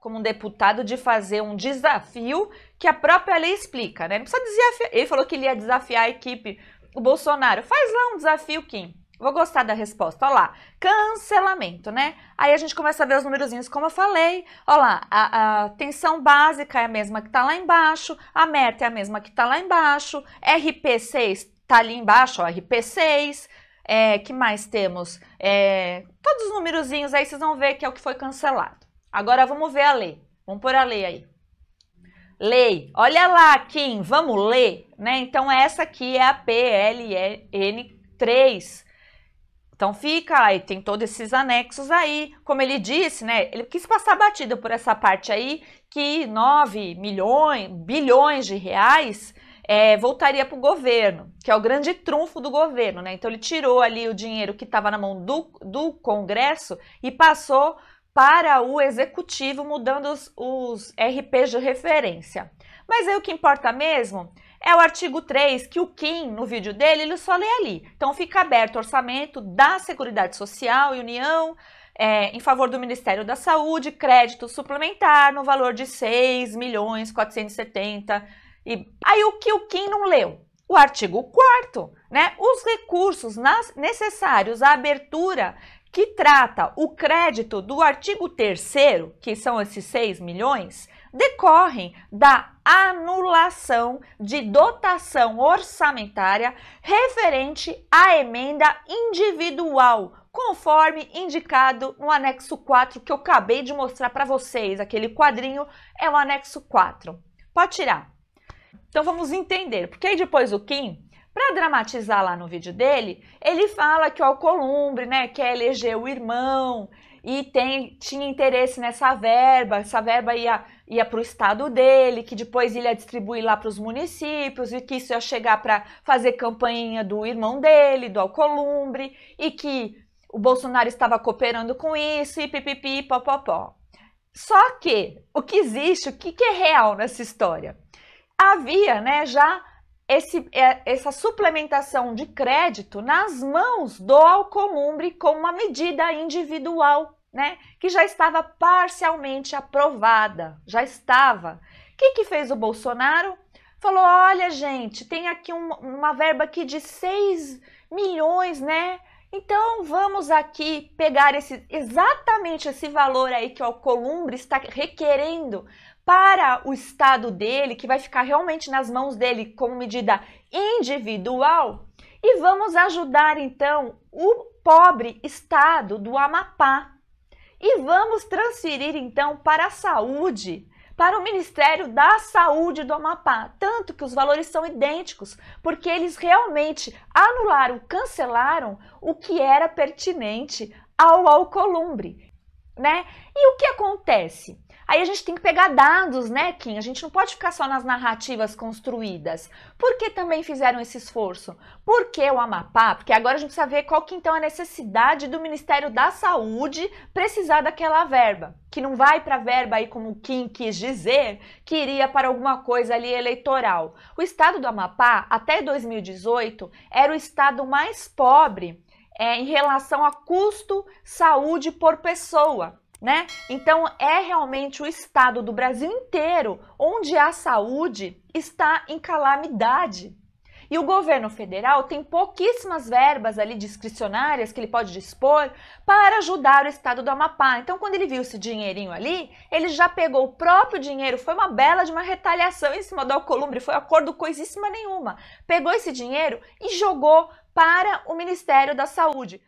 como um deputado de fazer um desafio que a própria lei explica, né? Não precisa desafiar. Ele falou que ele ia desafiar a equipe, o Bolsonaro. Faz lá um desafio, Kim. Vou gostar da resposta. Olha lá, cancelamento, né? Aí a gente começa a ver os numerozinhos, como eu falei. Olha lá, a, a tensão básica é a mesma que tá lá embaixo, a meta é a mesma que tá lá embaixo, RP6 tá ali embaixo, ó, RP6. É, que mais temos? É, todos os numerozinhos aí vocês vão ver que é o que foi cancelado. Agora vamos ver a lei. Vamos pôr a lei aí. Lei. Olha lá, Kim, vamos ler, né? Então essa aqui é a PLN 3. Então fica aí, tem todos esses anexos aí. Como ele disse, né? Ele quis passar batida por essa parte aí que 9 milhões, bilhões de reais é, voltaria para o governo, que é o grande trunfo do governo, né? Então ele tirou ali o dinheiro que estava na mão do, do Congresso e passou para o executivo, mudando os, os RPs de referência. Mas aí o que importa mesmo é o artigo 3, que o Kim, no vídeo dele, ele só lê ali. Então fica aberto o orçamento da Seguridade Social e União é, em favor do Ministério da Saúde, crédito suplementar no valor de 6 milhões 470. E... Aí o que o Kim não leu? O artigo 4 né? Os recursos nas, necessários à abertura que trata o crédito do artigo 3 que são esses 6 milhões, decorrem da anulação de dotação orçamentária referente à emenda individual, conforme indicado no anexo 4 que eu acabei de mostrar para vocês. Aquele quadrinho é o anexo 4. Pode tirar. Então vamos entender, porque aí depois o Kim para dramatizar lá no vídeo dele, ele fala que o Alcolumbre, né, quer eleger o irmão e tem, tinha interesse nessa verba, essa verba ia, ia para o estado dele, que depois ele ia distribuir lá para os municípios, e que isso ia chegar para fazer campanha do irmão dele, do Alcolumbre, e que o Bolsonaro estava cooperando com isso, e pipipi, popopó. Só que o que existe, o que, que é real nessa história? Havia né, já esse, é, essa suplementação de crédito nas mãos do Alcomumbre como uma medida individual, né? Que já estava parcialmente aprovada, já estava. O que, que fez o Bolsonaro? Falou: olha, gente, tem aqui um, uma verba aqui de 6 milhões, né? Então vamos aqui pegar esse, exatamente esse valor aí que o Columbre está requerendo para o estado dele, que vai ficar realmente nas mãos dele como medida individual, e vamos ajudar então o pobre estado do Amapá. E vamos transferir então para a saúde para o Ministério da Saúde do Amapá, tanto que os valores são idênticos, porque eles realmente anularam, cancelaram o que era pertinente ao Alcolumbre, né? E o que acontece? Aí a gente tem que pegar dados, né, Kim? A gente não pode ficar só nas narrativas construídas. Por que também fizeram esse esforço? Por que o Amapá? Porque agora a gente precisa ver qual que então é a necessidade do Ministério da Saúde precisar daquela verba, que não vai para verba aí como Kim quis dizer, que iria para alguma coisa ali eleitoral. O estado do Amapá, até 2018, era o estado mais pobre é, em relação a custo saúde por pessoa né? Então é realmente o estado do Brasil inteiro onde a saúde está em calamidade. E o governo federal tem pouquíssimas verbas ali discricionárias que ele pode dispor para ajudar o estado do Amapá. Então, quando ele viu esse dinheirinho ali, ele já pegou o próprio dinheiro, foi uma bela de uma retaliação em cima do Alcolumbre, foi acordo coisíssima nenhuma. Pegou esse dinheiro e jogou para o Ministério da Saúde.